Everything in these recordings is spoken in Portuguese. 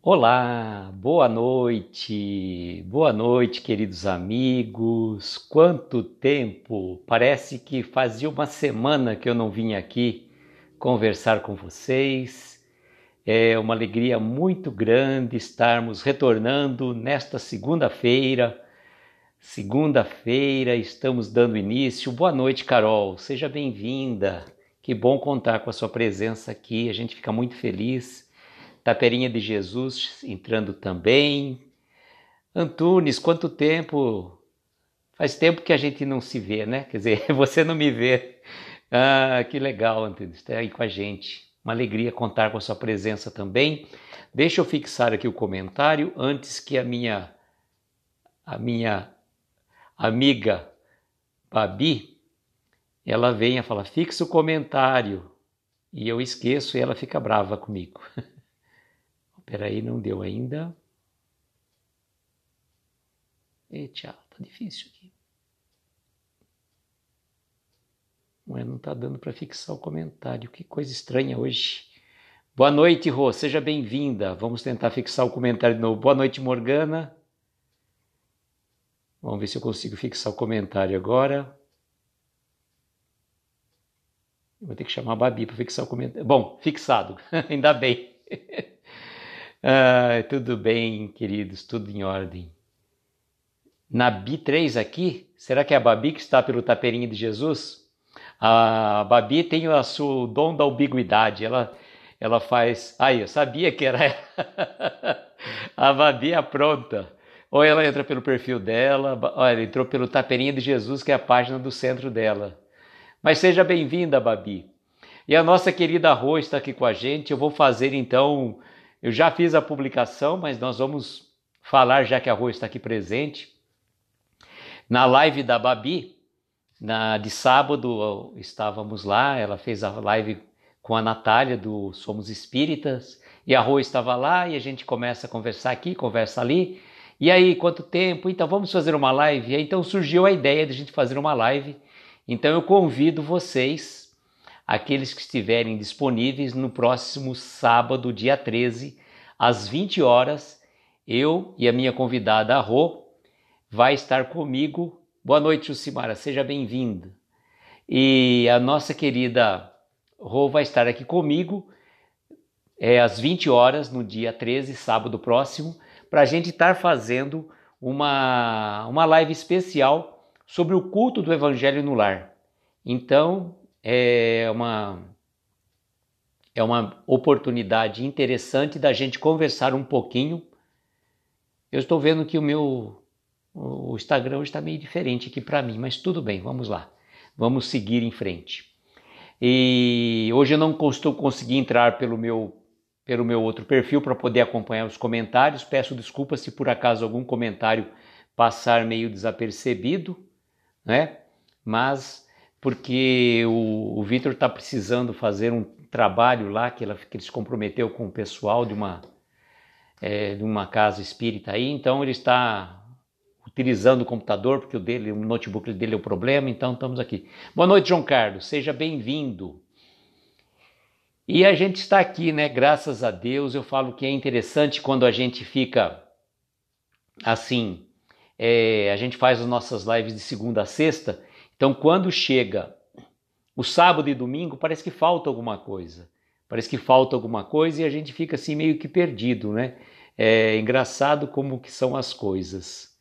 Olá, boa noite, boa noite, queridos amigos. Quanto tempo! Parece que fazia uma semana que eu não vim aqui conversar com vocês. É uma alegria muito grande estarmos retornando nesta segunda-feira. Segunda-feira, estamos dando início. Boa noite, Carol, seja bem-vinda. Que bom contar com a sua presença aqui, a gente fica muito feliz Taperinha de Jesus entrando também. Antunes, quanto tempo? Faz tempo que a gente não se vê, né? Quer dizer, você não me vê. Ah, que legal, Antunes, está aí com a gente. Uma alegria contar com a sua presença também. Deixa eu fixar aqui o comentário antes que a minha a minha amiga Babi ela venha falar fixa o comentário e eu esqueço e ela fica brava comigo. Peraí, não deu ainda. E tchau, tá difícil aqui. Mas não tá dando para fixar o comentário. Que coisa estranha hoje. Boa noite, Rô. Seja bem-vinda. Vamos tentar fixar o comentário de novo. Boa noite, Morgana. Vamos ver se eu consigo fixar o comentário agora. vou ter que chamar a Babi para fixar o comentário. Bom, fixado. Ainda bem. Ah, tudo bem, queridos, tudo em ordem. Na B3 aqui, será que é a Babi que está pelo taperinho de Jesus? A Babi tem o seu dom da ambiguidade, ela, ela faz. Ai, ah, eu sabia que era ela. a Babi apronta. É Ou ela entra pelo perfil dela, Olha, ela entrou pelo taperinho de Jesus, que é a página do centro dela. Mas seja bem-vinda, Babi. E a nossa querida Rô está aqui com a gente. Eu vou fazer então eu já fiz a publicação, mas nós vamos falar, já que a Rô está aqui presente. Na live da Babi, na, de sábado, estávamos lá, ela fez a live com a Natália do Somos Espíritas, e a Rô estava lá, e a gente começa a conversar aqui, conversa ali. E aí, quanto tempo? Então, vamos fazer uma live? E aí, então surgiu a ideia de a gente fazer uma live. Então, eu convido vocês aqueles que estiverem disponíveis no próximo sábado, dia 13, às 20 horas, eu e a minha convidada a Rô vai estar comigo. Boa noite, Jucimara, seja bem-vinda. E a nossa querida Rô vai estar aqui comigo é, às 20 horas, no dia 13, sábado próximo, para a gente estar fazendo uma, uma live especial sobre o culto do Evangelho no Lar. Então, é uma é uma oportunidade interessante da gente conversar um pouquinho. Eu estou vendo que o meu o Instagram está meio diferente aqui para mim, mas tudo bem, vamos lá. Vamos seguir em frente. E hoje eu não estou conseguindo entrar pelo meu pelo meu outro perfil para poder acompanhar os comentários. Peço desculpas se por acaso algum comentário passar meio desapercebido, né? Mas porque o, o Vitor está precisando fazer um trabalho lá que, ela, que ele se comprometeu com o pessoal de uma, é, de uma casa espírita aí, então ele está utilizando o computador, porque o dele, o notebook dele é o problema, então estamos aqui. Boa noite, João Carlos, seja bem-vindo. E a gente está aqui, né? Graças a Deus, eu falo que é interessante quando a gente fica assim. É, a gente faz as nossas lives de segunda a sexta então, quando chega o sábado e domingo, parece que falta alguma coisa. Parece que falta alguma coisa e a gente fica assim meio que perdido, né? É engraçado como que são as coisas.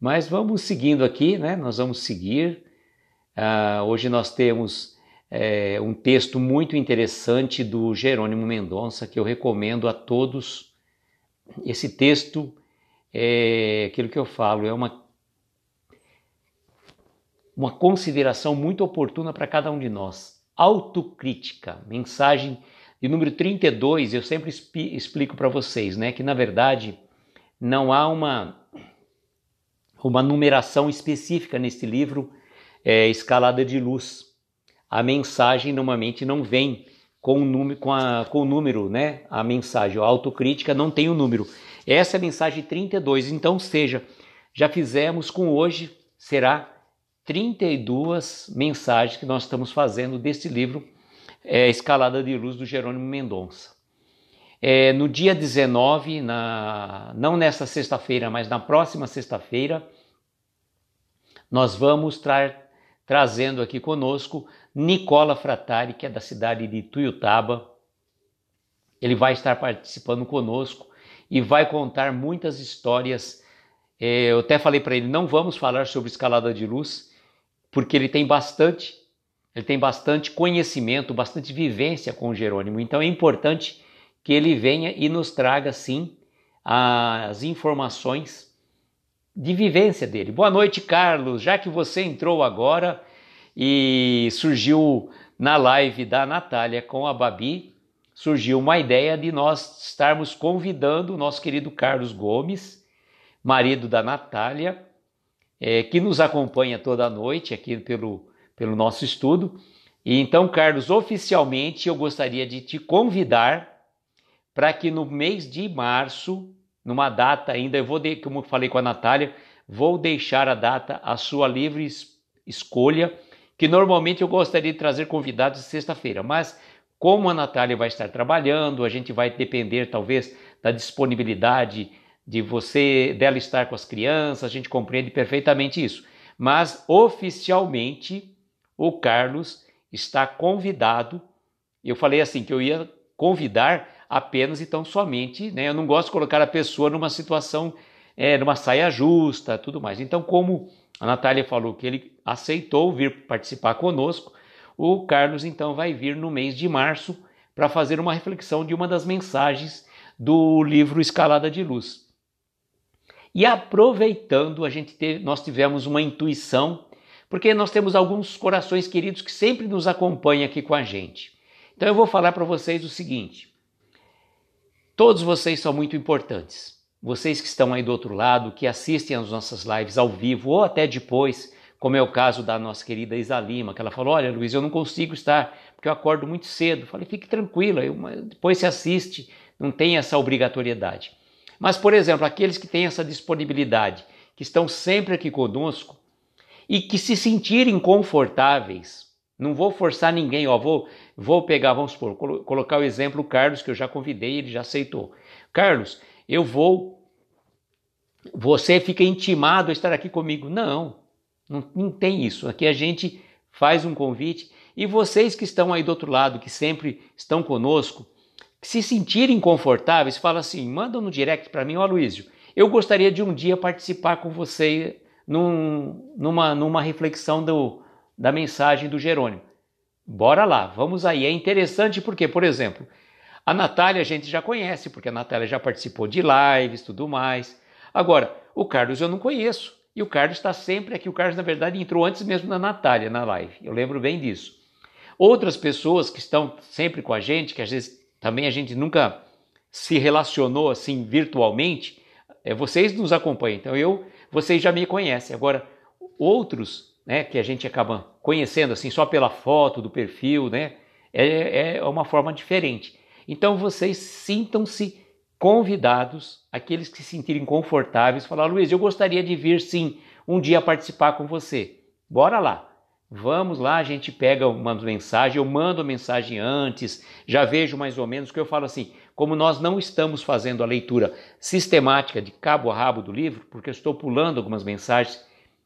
Mas vamos seguindo aqui, né? Nós vamos seguir. Uh, hoje nós temos é, um texto muito interessante do Jerônimo Mendonça que eu recomendo a todos. Esse texto é aquilo que eu falo, é uma uma consideração muito oportuna para cada um de nós. Autocrítica, mensagem de número 32, eu sempre explico para vocês, né, que na verdade não há uma uma numeração específica neste livro é, Escalada de Luz. A mensagem normalmente não vem com o número, com, a, com o número, né? A mensagem, a autocrítica não tem o um número. Essa é a mensagem 32. Então, seja, já fizemos com hoje, será 32 mensagens que nós estamos fazendo deste livro é, Escalada de Luz do Jerônimo Mendonça. É, no dia 19, na, não nesta sexta-feira, mas na próxima sexta-feira, nós vamos estar trazendo aqui conosco Nicola Fratari, que é da cidade de Tuiutaba. Ele vai estar participando conosco e vai contar muitas histórias. É, eu até falei para ele: não vamos falar sobre escalada de luz, porque ele tem bastante, ele tem bastante conhecimento, bastante vivência com Jerônimo. Então é importante que ele venha e nos traga sim as informações de vivência dele. Boa noite, Carlos. Já que você entrou agora e surgiu na live da Natália com a Babi, surgiu uma ideia de nós estarmos convidando o nosso querido Carlos Gomes, marido da Natália, é, que nos acompanha toda a noite aqui pelo, pelo nosso estudo. E então, Carlos, oficialmente eu gostaria de te convidar para que no mês de março, numa data ainda, eu vou, de, como falei com a Natália, vou deixar a data à sua livre escolha, que normalmente eu gostaria de trazer convidados sexta-feira, mas como a Natália vai estar trabalhando, a gente vai depender talvez da disponibilidade de você dela estar com as crianças, a gente compreende perfeitamente isso. Mas oficialmente o Carlos está convidado. Eu falei assim que eu ia convidar apenas então somente, né? Eu não gosto de colocar a pessoa numa situação, é, numa saia justa, tudo mais. Então, como a Natália falou que ele aceitou vir participar conosco, o Carlos então vai vir no mês de março para fazer uma reflexão de uma das mensagens do livro Escalada de Luz. E aproveitando, a gente teve, nós tivemos uma intuição, porque nós temos alguns corações queridos que sempre nos acompanham aqui com a gente. Então eu vou falar para vocês o seguinte: todos vocês são muito importantes. Vocês que estão aí do outro lado, que assistem às nossas lives ao vivo ou até depois, como é o caso da nossa querida Isa Lima, que ela falou: Olha, Luiz, eu não consigo estar, porque eu acordo muito cedo. Eu falei: Fique tranquila, eu, depois se assiste, não tem essa obrigatoriedade. Mas, por exemplo, aqueles que têm essa disponibilidade, que estão sempre aqui conosco e que se sentirem confortáveis, não vou forçar ninguém, ó, vou, vou pegar, vamos supor, colo colocar o exemplo do Carlos, que eu já convidei, ele já aceitou. Carlos, eu vou. Você fica intimado a estar aqui comigo. Não, não, não tem isso. Aqui a gente faz um convite e vocês que estão aí do outro lado, que sempre estão conosco, se sentirem confortáveis, fala assim, manda no direct para mim, ó Luísio, eu gostaria de um dia participar com você num, numa, numa reflexão do, da mensagem do Jerônimo. Bora lá, vamos aí. É interessante porque, por exemplo, a Natália a gente já conhece, porque a Natália já participou de lives tudo mais. Agora, o Carlos eu não conheço. E o Carlos está sempre aqui. O Carlos, na verdade, entrou antes mesmo da Natália na live. Eu lembro bem disso. Outras pessoas que estão sempre com a gente, que às vezes também a gente nunca se relacionou assim virtualmente, é, vocês nos acompanham, então eu, vocês já me conhecem. Agora, outros né, que a gente acaba conhecendo assim só pela foto do perfil, né, é, é uma forma diferente. Então vocês sintam-se convidados, aqueles que se sentirem confortáveis, falar, Luiz, eu gostaria de vir sim um dia participar com você. Bora lá! Vamos lá, a gente pega uma mensagem, eu mando a mensagem antes, já vejo mais ou menos que eu falo assim, como nós não estamos fazendo a leitura sistemática de cabo a rabo do livro, porque eu estou pulando algumas mensagens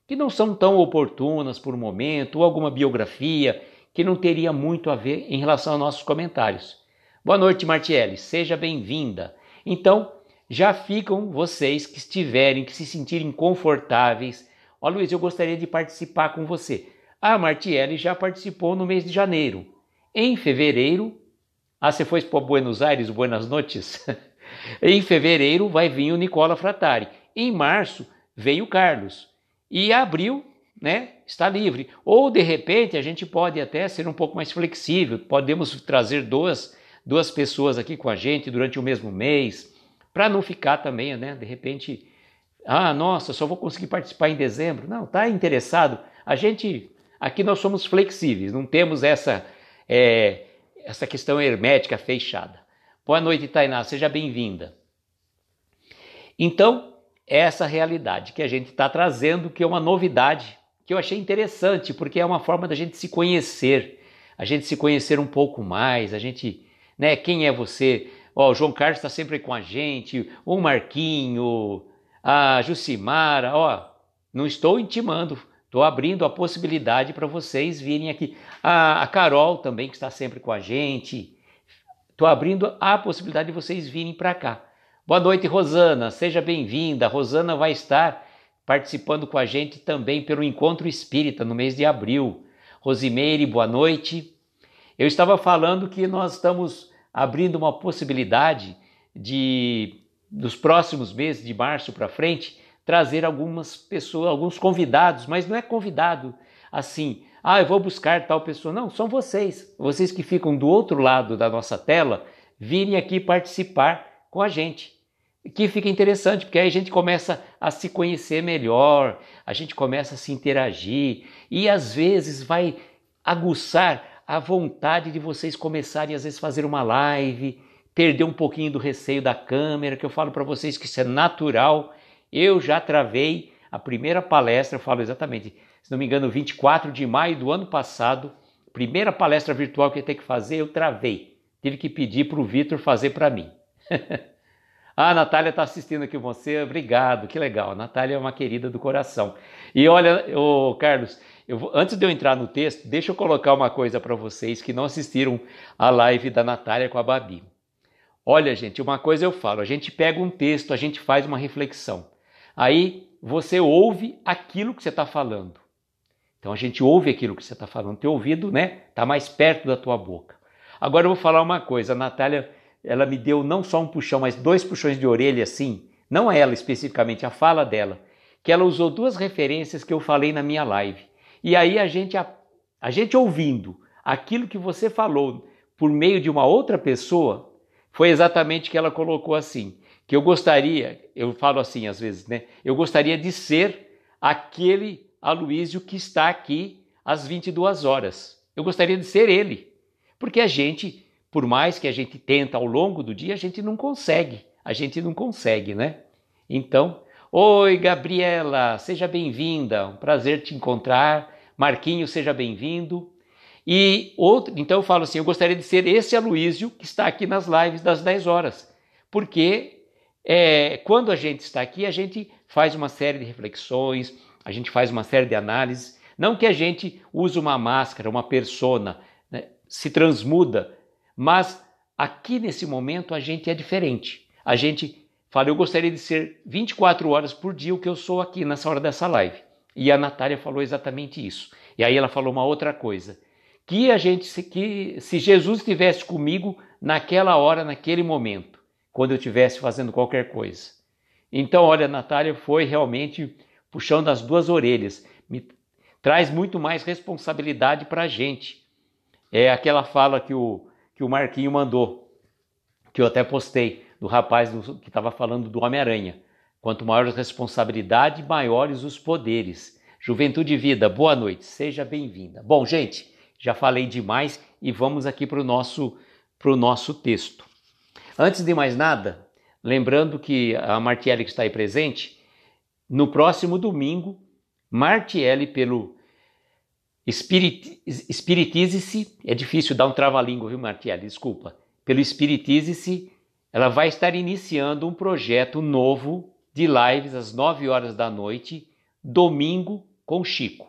que não são tão oportunas por um momento, ou alguma biografia que não teria muito a ver em relação aos nossos comentários. Boa noite, Martiele, seja bem-vinda. Então, já ficam vocês que estiverem, que se sentirem confortáveis. Ó, Luiz, eu gostaria de participar com você a Martielli já participou no mês de janeiro. Em fevereiro, ah, você foi para Buenos Aires, buenas noites. em fevereiro vai vir o Nicola Frattari. Em março veio o Carlos. E abril, né, está livre. Ou de repente a gente pode até ser um pouco mais flexível. Podemos trazer duas, duas pessoas aqui com a gente durante o mesmo mês, para não ficar também, né, de repente, ah, nossa, só vou conseguir participar em dezembro. Não, tá interessado. A gente Aqui nós somos flexíveis, não temos essa, é, essa questão hermética fechada. Boa noite, Tainá, seja bem-vinda. Então, é essa realidade que a gente está trazendo, que é uma novidade, que eu achei interessante, porque é uma forma da gente se conhecer, a gente se conhecer um pouco mais, a gente, né, quem é você? Ó, o João Carlos está sempre com a gente, o Marquinho, a Jucimara, ó, não estou intimando, Estou abrindo a possibilidade para vocês virem aqui. A, a, Carol também, que está sempre com a gente. Estou abrindo a possibilidade de vocês virem para cá. Boa noite, Rosana. Seja bem-vinda. Rosana vai estar participando com a gente também pelo Encontro Espírita no mês de abril. Rosimeire, boa noite. Eu estava falando que nós estamos abrindo uma possibilidade de, dos próximos meses, de março para frente, trazer algumas pessoas, alguns convidados, mas não é convidado assim, ah, eu vou buscar tal pessoa. Não, são vocês. Vocês que ficam do outro lado da nossa tela, virem aqui participar com a gente. Que fica interessante, porque aí a gente começa a se conhecer melhor, a gente começa a se interagir e às vezes vai aguçar a vontade de vocês começarem às vezes fazer uma live, perder um pouquinho do receio da câmera, que eu falo para vocês que isso é natural eu já travei a primeira palestra, eu falo exatamente, se não me engano, 24 de maio do ano passado, primeira palestra virtual que eu ia ter que fazer, eu travei. Tive que pedir para o Vitor fazer para mim. ah, a Natália está assistindo aqui você, obrigado, que legal. A Natália é uma querida do coração. E olha, ô, Carlos, eu, antes de eu entrar no texto, deixa eu colocar uma coisa para vocês que não assistiram a live da Natália com a Babi. Olha, gente, uma coisa eu falo, a gente pega um texto, a gente faz uma reflexão. Aí você ouve aquilo que você está falando. Então a gente ouve aquilo que você está falando. Teu ouvido, né? Está mais perto da tua boca. Agora eu vou falar uma coisa. A Natália, ela me deu não só um puxão, mas dois puxões de orelha assim. Não é ela especificamente, a fala dela. Que ela usou duas referências que eu falei na minha live. E aí a gente, a, a gente ouvindo aquilo que você falou por meio de uma outra pessoa, foi exatamente que ela colocou assim que eu gostaria, eu falo assim às vezes, né? Eu gostaria de ser aquele Aloísio que está aqui às 22 horas. Eu gostaria de ser ele. Porque a gente, por mais que a gente tenta ao longo do dia, a gente não consegue. A gente não consegue, né? Então, oi Gabriela, seja bem-vinda. Um prazer te encontrar. Marquinho, seja bem-vindo. E outro, então eu falo assim, eu gostaria de ser esse Aloísio que está aqui nas lives das 10 horas. Porque é, quando a gente está aqui, a gente faz uma série de reflexões, a gente faz uma série de análises. Não que a gente use uma máscara, uma persona, né, se transmuda, mas aqui nesse momento a gente é diferente. A gente fala, eu gostaria de ser 24 horas por dia o que eu sou aqui nessa hora dessa live. E a Natália falou exatamente isso. E aí ela falou uma outra coisa, que a gente que se Jesus estivesse comigo naquela hora, naquele momento, quando eu estivesse fazendo qualquer coisa. Então, olha, Natália foi realmente puxando as duas orelhas, me traz muito mais responsabilidade para a gente. É aquela fala que o, que o Marquinho mandou, que eu até postei, do rapaz do, que estava falando do Homem-Aranha. Quanto maior a responsabilidade, maiores os poderes. Juventude Vida, boa noite, seja bem-vinda. Bom, gente, já falei demais e vamos aqui para o nosso, nosso texto. Antes de mais nada, lembrando que a Martiele que está aí presente, no próximo domingo, Martiele pelo Espirit... Espiritize-se, é difícil dar um trava-língua, viu, Martiele, Desculpa. Pelo Espiritize-se, ela vai estar iniciando um projeto novo de lives às 9 horas da noite, domingo com Chico.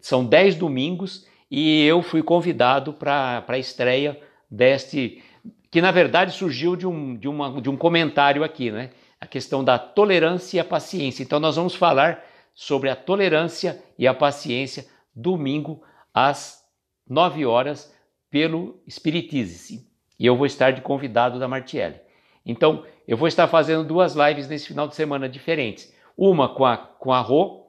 São 10 domingos e eu fui convidado para a estreia deste que na verdade surgiu de um, de, uma, de um comentário aqui, né? A questão da tolerância e a paciência. Então nós vamos falar sobre a tolerância e a paciência domingo às 9 horas pelo Espiritize-se. E eu vou estar de convidado da Martielle. Então, eu vou estar fazendo duas lives nesse final de semana diferentes. Uma com a, com a Rô,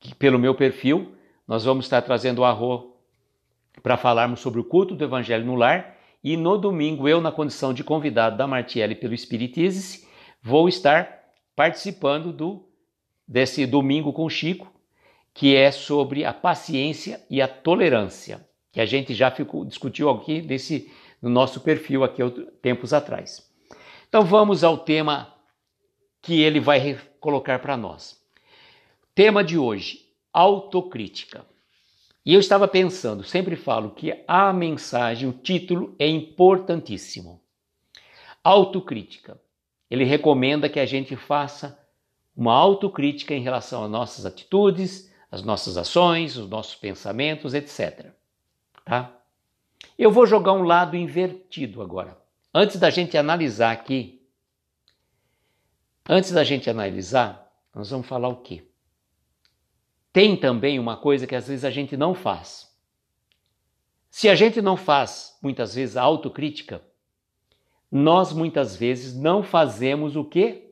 que, pelo meu perfil, nós vamos estar trazendo a Rô para falarmos sobre o culto do Evangelho no Lar. E no domingo, eu, na condição de convidado da Martielli pelo Espiritize, vou estar participando do desse domingo com Chico, que é sobre a paciência e a tolerância, que a gente já ficou, discutiu aqui nesse, no nosso perfil aqui tempos atrás. Então vamos ao tema que ele vai colocar para nós. Tema de hoje: autocrítica. E eu estava pensando, sempre falo que a mensagem, o título é importantíssimo. Autocrítica. Ele recomenda que a gente faça uma autocrítica em relação às nossas atitudes, às nossas ações, os nossos pensamentos, etc. Tá? Eu vou jogar um lado invertido agora. Antes da gente analisar aqui, antes da gente analisar, nós vamos falar o quê? tem também uma coisa que às vezes a gente não faz. Se a gente não faz, muitas vezes, a autocrítica, nós muitas vezes não fazemos o quê?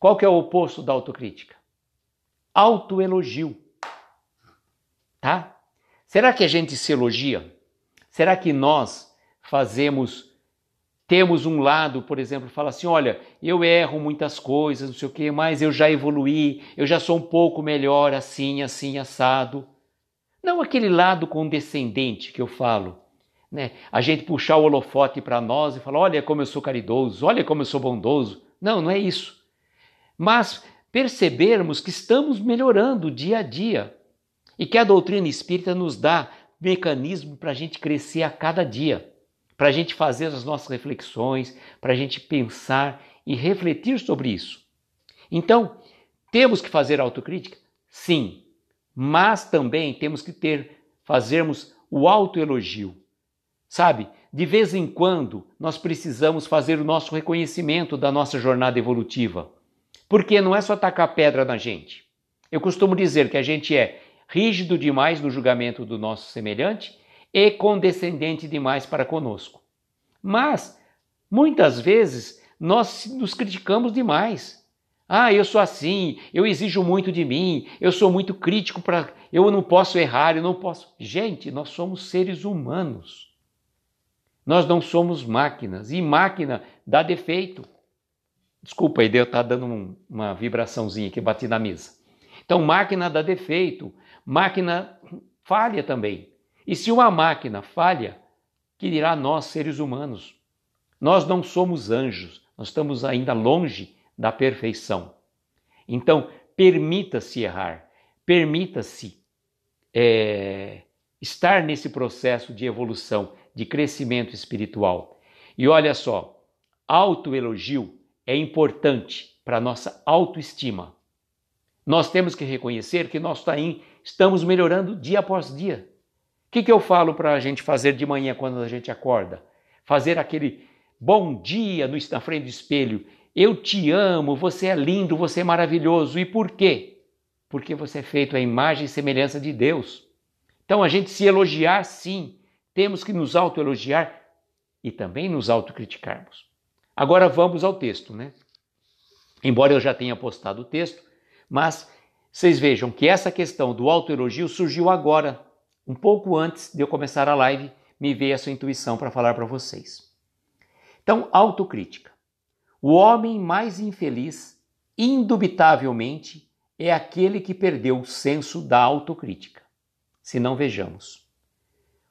Qual que é o oposto da autocrítica? Autoelogio. Tá? Será que a gente se elogia? Será que nós fazemos temos um lado, por exemplo, fala assim: olha, eu erro muitas coisas, não sei o quê, mas eu já evoluí, eu já sou um pouco melhor assim, assim, assado. Não aquele lado condescendente que eu falo. Né? A gente puxar o holofote para nós e falar: olha como eu sou caridoso, olha como eu sou bondoso. Não, não é isso. Mas percebermos que estamos melhorando dia a dia e que a doutrina espírita nos dá mecanismo para a gente crescer a cada dia para a gente fazer as nossas reflexões, para a gente pensar e refletir sobre isso. Então, temos que fazer autocrítica? Sim, mas também temos que ter, fazermos o autoelogio. Sabe, de vez em quando nós precisamos fazer o nosso reconhecimento da nossa jornada evolutiva. Porque não é só tacar pedra na gente. Eu costumo dizer que a gente é rígido demais no julgamento do nosso semelhante e condescendente demais para conosco. Mas, muitas vezes, nós nos criticamos demais. Ah, eu sou assim, eu exijo muito de mim, eu sou muito crítico para. Eu não posso errar, eu não posso. Gente, nós somos seres humanos. Nós não somos máquinas. E máquina dá defeito. Desculpa, aí deu tá dando um, uma vibraçãozinha que bati na mesa. Então, máquina dá defeito, máquina falha também. E se uma máquina falha, que dirá nós, seres humanos? Nós não somos anjos, nós estamos ainda longe da perfeição. Então, permita-se errar, permita-se é, estar nesse processo de evolução, de crescimento espiritual. E olha só, autoelogio é importante para a nossa autoestima. Nós temos que reconhecer que nós estamos melhorando dia após dia que, que eu falo para a gente fazer de manhã quando a gente acorda? Fazer aquele bom dia no, na frente do espelho. Eu te amo, você é lindo, você é maravilhoso. E por quê? Porque você é feito à imagem e semelhança de Deus. Então a gente se elogiar, sim. Temos que nos autoelogiar e também nos autocriticarmos. Agora vamos ao texto, né? Embora eu já tenha postado o texto, mas vocês vejam que essa questão do autoelogio surgiu agora um pouco antes de eu começar a live, me veio a sua intuição para falar para vocês. Então, autocrítica. O homem mais infeliz, indubitavelmente, é aquele que perdeu o senso da autocrítica. Se não vejamos.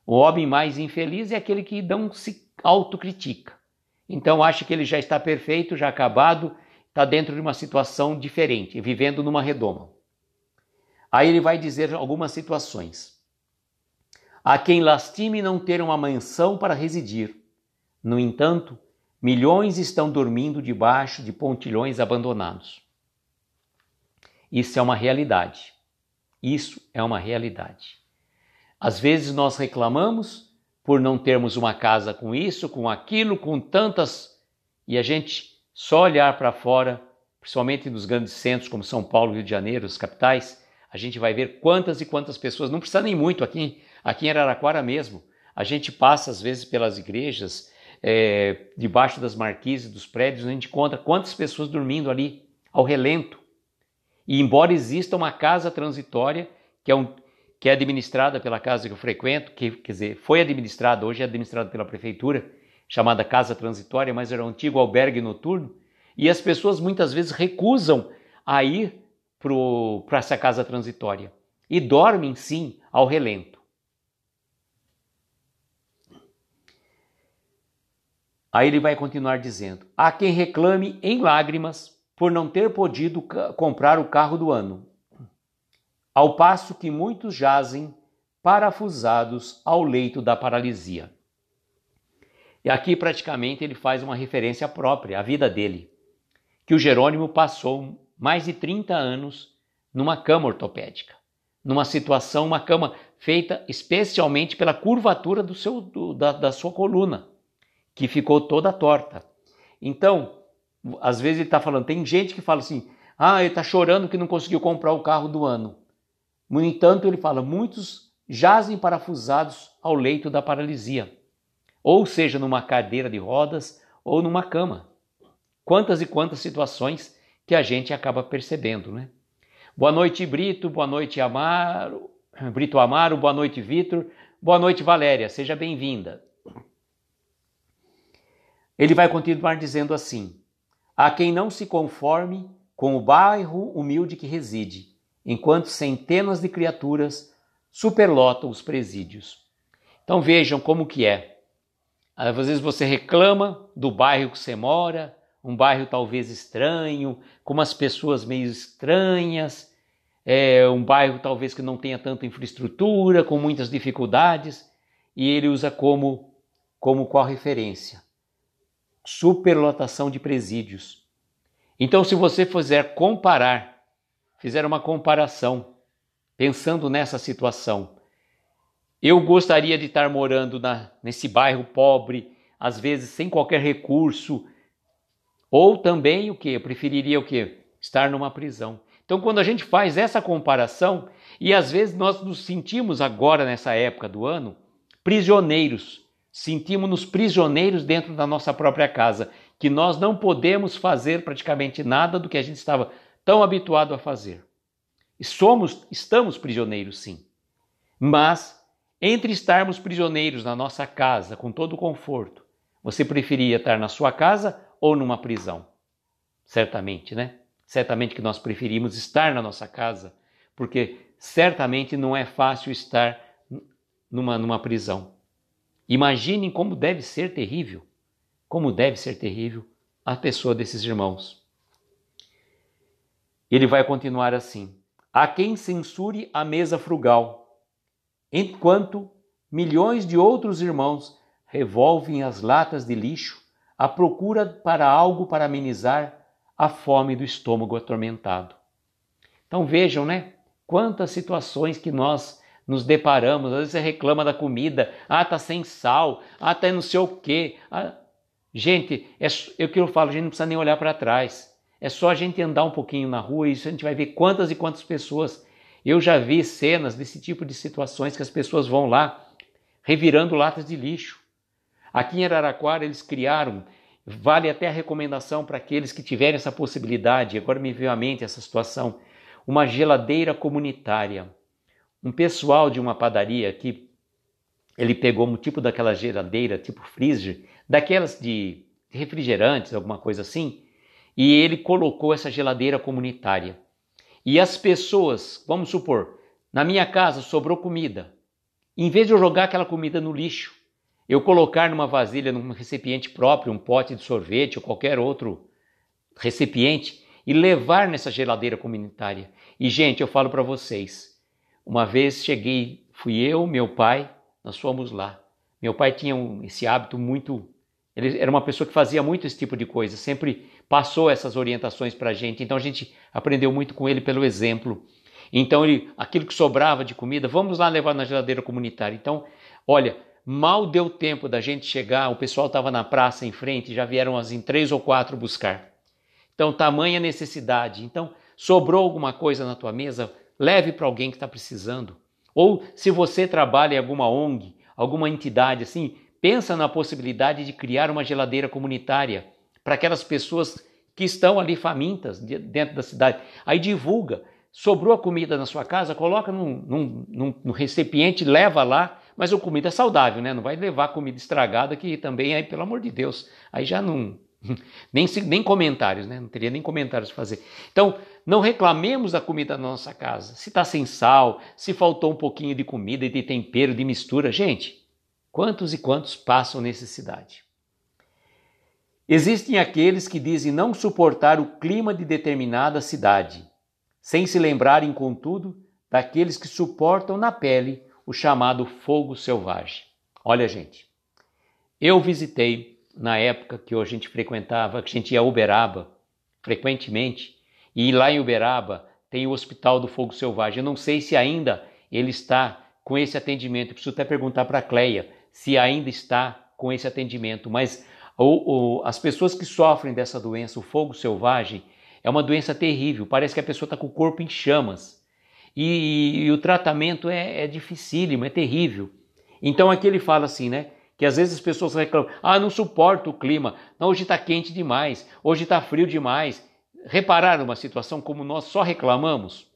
O homem mais infeliz é aquele que não se autocritica. Então acha que ele já está perfeito, já acabado, está dentro de uma situação diferente, vivendo numa redoma. Aí ele vai dizer algumas situações a quem lastime não ter uma mansão para residir. No entanto, milhões estão dormindo debaixo de pontilhões abandonados. Isso é uma realidade. Isso é uma realidade. Às vezes nós reclamamos por não termos uma casa com isso, com aquilo, com tantas, e a gente só olhar para fora, principalmente nos grandes centros como São Paulo, Rio de Janeiro, as capitais, a gente vai ver quantas e quantas pessoas, não precisa nem muito aqui Aqui em Araraquara mesmo, a gente passa às vezes pelas igrejas, é, debaixo das marquises, dos prédios, a gente encontra quantas pessoas dormindo ali, ao relento. E embora exista uma casa transitória, que é, um, que é administrada pela casa que eu frequento, que quer dizer, foi administrada, hoje é administrada pela prefeitura, chamada Casa Transitória, mas era um antigo albergue noturno, e as pessoas muitas vezes recusam a ir para essa casa transitória e dormem sim ao relento. Aí ele vai continuar dizendo: Há quem reclame em lágrimas por não ter podido comprar o carro do ano, ao passo que muitos jazem parafusados ao leito da paralisia. E aqui praticamente ele faz uma referência própria à vida dele, que o Jerônimo passou mais de 30 anos numa cama ortopédica, numa situação, uma cama feita especialmente pela curvatura do seu, do, da, da sua coluna que ficou toda torta. Então, às vezes ele está falando, tem gente que fala assim, ah, ele está chorando que não conseguiu comprar o carro do ano. No entanto, ele fala, muitos jazem parafusados ao leito da paralisia, ou seja, numa cadeira de rodas ou numa cama. Quantas e quantas situações que a gente acaba percebendo, né? Boa noite, Brito. Boa noite, Amaro. Brito Amaro. Boa noite, Vitor. Boa noite, Valéria. Seja bem-vinda. Ele vai continuar dizendo assim: A quem não se conforme com o bairro humilde que reside, enquanto centenas de criaturas superlotam os presídios. Então vejam como que é. Às vezes você reclama do bairro que você mora, um bairro talvez estranho, com umas pessoas meio estranhas, é um bairro talvez que não tenha tanta infraestrutura, com muitas dificuldades, e ele usa como como qual referência? superlotação de presídios. Então, se você fizer comparar, fizer uma comparação, pensando nessa situação, eu gostaria de estar morando na, nesse bairro pobre, às vezes sem qualquer recurso, ou também o que? Eu preferiria o que? Estar numa prisão. Então, quando a gente faz essa comparação, e às vezes nós nos sentimos agora nessa época do ano prisioneiros Sentimos-nos prisioneiros dentro da nossa própria casa, que nós não podemos fazer praticamente nada do que a gente estava tão habituado a fazer. E somos, estamos prisioneiros, sim. Mas entre estarmos prisioneiros na nossa casa com todo o conforto, você preferia estar na sua casa ou numa prisão? Certamente, né? Certamente que nós preferimos estar na nossa casa, porque certamente não é fácil estar numa, numa prisão. Imaginem como deve ser terrível, como deve ser terrível a pessoa desses irmãos. Ele vai continuar assim: a quem censure a mesa frugal, enquanto milhões de outros irmãos revolvem as latas de lixo à procura para algo para amenizar a fome do estômago atormentado. Então vejam, né? Quantas situações que nós nos deparamos. Às vezes você reclama da comida, ah, tá sem sal, ah, tá não sei o quê. Ah... Gente, é, eu é que eu falo, a gente não precisa nem olhar para trás. É só a gente andar um pouquinho na rua e isso a gente vai ver quantas e quantas pessoas. Eu já vi cenas desse tipo de situações que as pessoas vão lá revirando latas de lixo. Aqui em Araraquara eles criaram, vale até a recomendação para aqueles que tiverem essa possibilidade, agora me veio à mente essa situação, uma geladeira comunitária um pessoal de uma padaria que ele pegou um tipo daquela geladeira, tipo freezer, daquelas de refrigerantes, alguma coisa assim, e ele colocou essa geladeira comunitária. E as pessoas, vamos supor, na minha casa sobrou comida. Em vez de eu jogar aquela comida no lixo, eu colocar numa vasilha, num recipiente próprio, um pote de sorvete ou qualquer outro recipiente e levar nessa geladeira comunitária. E gente, eu falo para vocês, uma vez cheguei, fui eu, meu pai, nós fomos lá. Meu pai tinha um, esse hábito muito. Ele era uma pessoa que fazia muito esse tipo de coisa, sempre passou essas orientações para a gente. Então a gente aprendeu muito com ele pelo exemplo. Então ele, aquilo que sobrava de comida, vamos lá levar na geladeira comunitária. Então, olha, mal deu tempo da gente chegar, o pessoal estava na praça em frente, já vieram as em três ou quatro buscar. Então, tamanha necessidade. Então, sobrou alguma coisa na tua mesa? leve para alguém que está precisando. Ou se você trabalha em alguma ONG, alguma entidade assim, pensa na possibilidade de criar uma geladeira comunitária para aquelas pessoas que estão ali famintas dentro da cidade. Aí divulga. Sobrou a comida na sua casa, coloca num, num, num, num recipiente, leva lá, mas a comida é saudável, né? Não vai levar comida estragada que também aí, pelo amor de Deus, aí já não, nem, nem comentários, né? Não teria nem comentários para fazer. Então, não reclamemos da comida da nossa casa. Se está sem sal, se faltou um pouquinho de comida, de tempero, de mistura. Gente, quantos e quantos passam necessidade? Existem aqueles que dizem não suportar o clima de determinada cidade, sem se lembrarem, contudo, daqueles que suportam na pele o chamado fogo selvagem. Olha, gente, eu visitei na época que a gente frequentava, que a gente ia a Uberaba frequentemente, e lá em Uberaba tem o Hospital do Fogo Selvagem. Eu não sei se ainda ele está com esse atendimento. Eu preciso até perguntar para a Cleia se ainda está com esse atendimento, mas as pessoas que sofrem dessa doença, o fogo selvagem, é uma doença terrível. Parece que a pessoa está com o corpo em chamas. E, e, e o tratamento é, é dificílimo, é terrível. Então aqui ele fala assim, né? Que às vezes as pessoas reclamam: ah, não suporto o clima, não, hoje está quente demais, hoje está frio demais. Repararam uma situação como nós só reclamamos?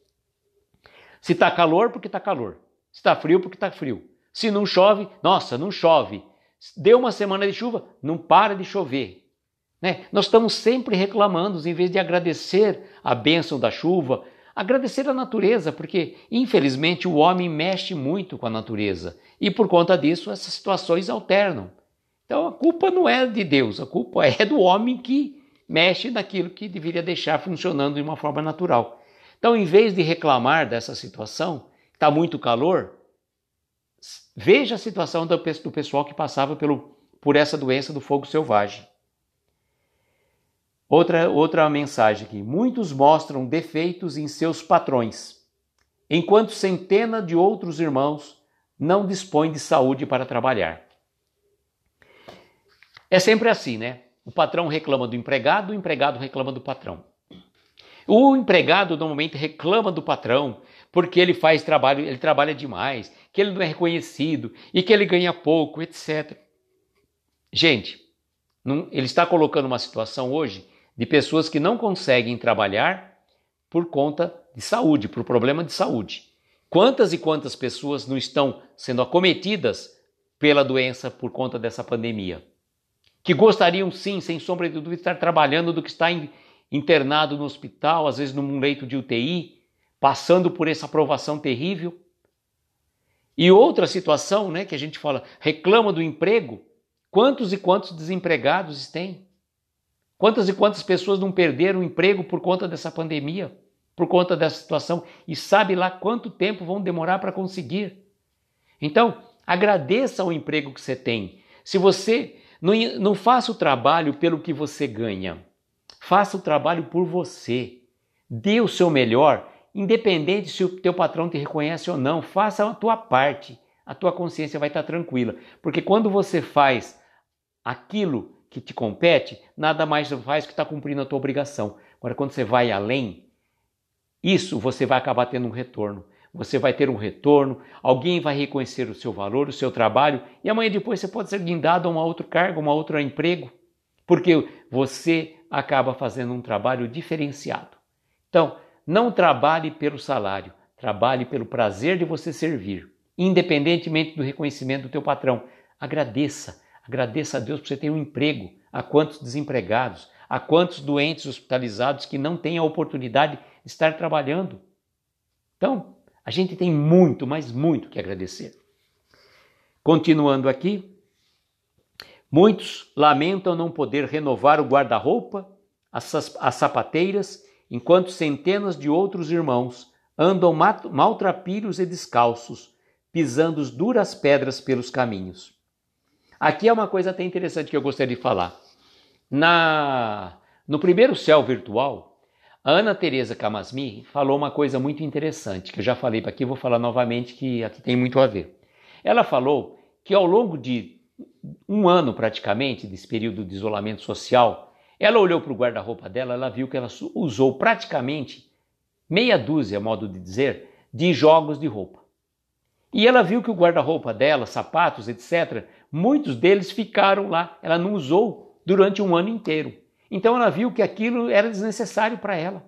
Se está calor, porque está calor. Se está frio, porque está frio. Se não chove, nossa, não chove. Deu uma semana de chuva, não para de chover. Né? Nós estamos sempre reclamando, em vez de agradecer a bênção da chuva, Agradecer a natureza, porque infelizmente o homem mexe muito com a natureza e por conta disso essas situações alternam. Então a culpa não é de Deus, a culpa é do homem que mexe naquilo que deveria deixar funcionando de uma forma natural. Então, em vez de reclamar dessa situação, está muito calor, veja a situação do pessoal que passava pelo, por essa doença do fogo selvagem. Outra, outra mensagem aqui. Muitos mostram defeitos em seus patrões, enquanto centenas de outros irmãos não dispõem de saúde para trabalhar. É sempre assim, né? O patrão reclama do empregado, o empregado reclama do patrão. O empregado normalmente reclama do patrão porque ele faz trabalho, ele trabalha demais, que ele não é reconhecido e que ele ganha pouco, etc. Gente, não, ele está colocando uma situação hoje de pessoas que não conseguem trabalhar por conta de saúde, por problema de saúde. Quantas e quantas pessoas não estão sendo acometidas pela doença por conta dessa pandemia? Que gostariam, sim, sem sombra de dúvida, estar trabalhando do que estar internado no hospital, às vezes num leito de UTI, passando por essa aprovação terrível. E outra situação, né, que a gente fala, reclama do emprego. Quantos e quantos desempregados têm? Quantas e quantas pessoas não perderam o emprego por conta dessa pandemia, por conta dessa situação, e sabe lá quanto tempo vão demorar para conseguir? Então, agradeça o emprego que você tem. Se você não, não faça o trabalho pelo que você ganha, faça o trabalho por você. Dê o seu melhor, independente se o teu patrão te reconhece ou não, faça a tua parte. A tua consciência vai estar tranquila, porque quando você faz aquilo que te compete, nada mais faz que estar tá cumprindo a tua obrigação. Agora, quando você vai além, isso você vai acabar tendo um retorno. Você vai ter um retorno, alguém vai reconhecer o seu valor, o seu trabalho, e amanhã depois você pode ser guindado a um outro cargo, a um outro emprego, porque você acaba fazendo um trabalho diferenciado. Então, não trabalhe pelo salário, trabalhe pelo prazer de você servir, independentemente do reconhecimento do teu patrão. Agradeça, Agradeça a Deus por você ter um emprego. Há quantos desempregados, há quantos doentes hospitalizados que não têm a oportunidade de estar trabalhando. Então, a gente tem muito, mas muito que agradecer. Continuando aqui, muitos lamentam não poder renovar o guarda-roupa, as, as sapateiras, enquanto centenas de outros irmãos andam maltrapilhos e descalços, pisando duras pedras pelos caminhos. Aqui é uma coisa até interessante que eu gostaria de falar. Na no primeiro céu virtual, a Ana Teresa Camasmi falou uma coisa muito interessante, que eu já falei para aqui, vou falar novamente que aqui tem muito a ver. Ela falou que ao longo de um ano praticamente desse período de isolamento social, ela olhou para o guarda-roupa dela, ela viu que ela usou praticamente meia dúzia, modo de dizer, de jogos de roupa. E ela viu que o guarda-roupa dela, sapatos, etc., muitos deles ficaram lá. Ela não usou durante um ano inteiro. Então ela viu que aquilo era desnecessário para ela.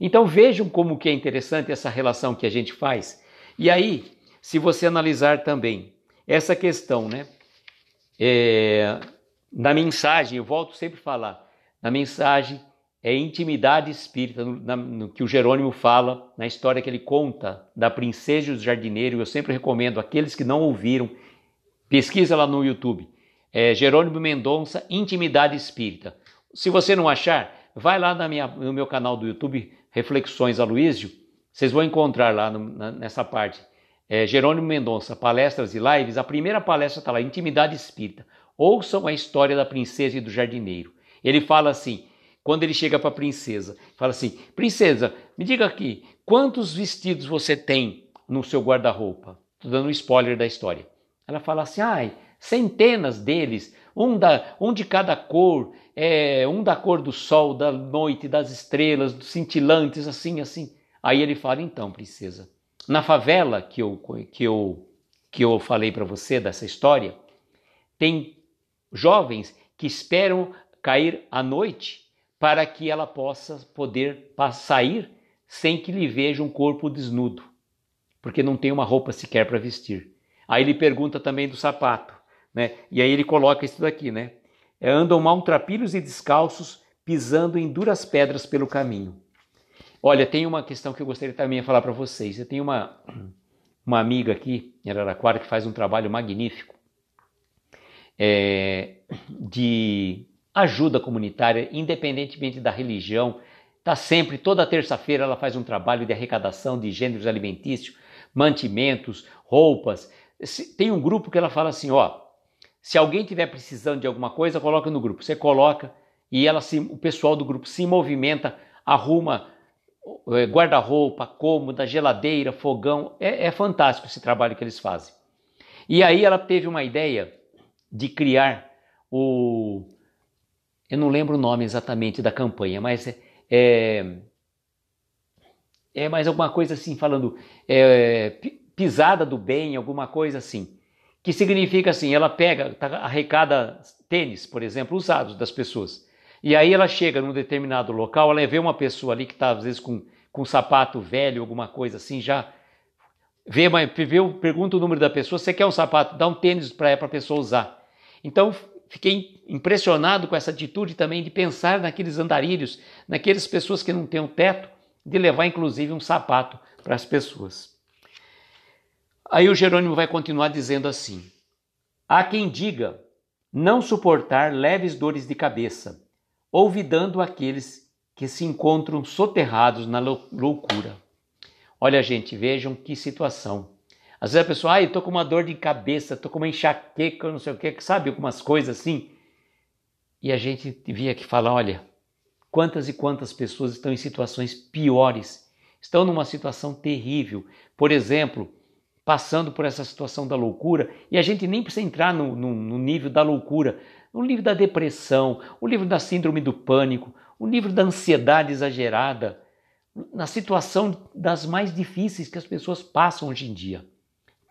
Então vejam como que é interessante essa relação que a gente faz. E aí, se você analisar também essa questão, né? É, na mensagem, eu volto sempre a falar, na mensagem é intimidade espírita, no, na, no, que o Jerônimo fala, na história que ele conta da princesa e do jardineiro. Eu sempre recomendo aqueles que não ouviram, pesquisa lá no YouTube. É, Jerônimo Mendonça, Intimidade Espírita. Se você não achar, vai lá na minha, no meu canal do YouTube, Reflexões Aloísio, vocês vão encontrar lá no, na, nessa parte. É, Jerônimo Mendonça, palestras e lives. A primeira palestra está lá, Intimidade Espírita. Ouçam a história da princesa e do jardineiro. Ele fala assim: quando ele chega para a princesa, fala assim: Princesa, me diga aqui, quantos vestidos você tem no seu guarda-roupa? Estou dando um spoiler da história. Ela fala assim: Ai, centenas deles, um, da, um de cada cor, é, um da cor do sol, da noite, das estrelas, dos cintilantes, assim, assim. Aí ele fala: Então, princesa, na favela que eu, que eu, que eu falei para você dessa história, tem jovens que esperam cair a noite para que ela possa poder sair sem que lhe veja um corpo desnudo, porque não tem uma roupa sequer para vestir. Aí ele pergunta também do sapato, né? E aí ele coloca isso daqui, né? É, andam maltrapilhos e descalços, pisando em duras pedras pelo caminho. Olha, tem uma questão que eu gostaria também de falar para vocês. Eu tenho uma, uma amiga aqui em Araraquara que faz um trabalho magnífico é, de ajuda comunitária, independentemente da religião. Está sempre, toda terça-feira, ela faz um trabalho de arrecadação de gêneros alimentícios, mantimentos, roupas. Tem um grupo que ela fala assim: ó, se alguém tiver precisando de alguma coisa, coloca no grupo. Você coloca e ela se, o pessoal do grupo se movimenta, arruma eh, guarda-roupa, cômoda, geladeira, fogão. É, é fantástico esse trabalho que eles fazem. E aí ela teve uma ideia de criar o eu não lembro o nome exatamente da campanha, mas é, é, é mais alguma coisa assim, falando é, pisada do bem, alguma coisa assim. Que significa assim, ela pega, tá, arrecada tênis, por exemplo, usados das pessoas. E aí ela chega num determinado local, ela vê uma pessoa ali que está às vezes com, com um sapato velho, alguma coisa assim, já vê, vê, pergunta o número da pessoa, você quer um sapato, dá um tênis para a pessoa usar. Então fiquei impressionado com essa atitude também de pensar naqueles andarilhos, naquelas pessoas que não têm um teto, de levar inclusive um sapato para as pessoas. Aí o Jerônimo vai continuar dizendo assim: Há quem diga não suportar leves dores de cabeça, ouvidando aqueles que se encontram soterrados na loucura. Olha, gente, vejam que situação. Às vezes a pessoa, ai, tô com uma dor de cabeça, tô com uma enxaqueca, não sei o que, sabe? Algumas coisas assim. E a gente via que falar, olha, quantas e quantas pessoas estão em situações piores, estão numa situação terrível. Por exemplo, passando por essa situação da loucura, e a gente nem precisa entrar no, no, no nível da loucura, no nível da depressão, o nível da síndrome do pânico, o nível da ansiedade exagerada, na situação das mais difíceis que as pessoas passam hoje em dia.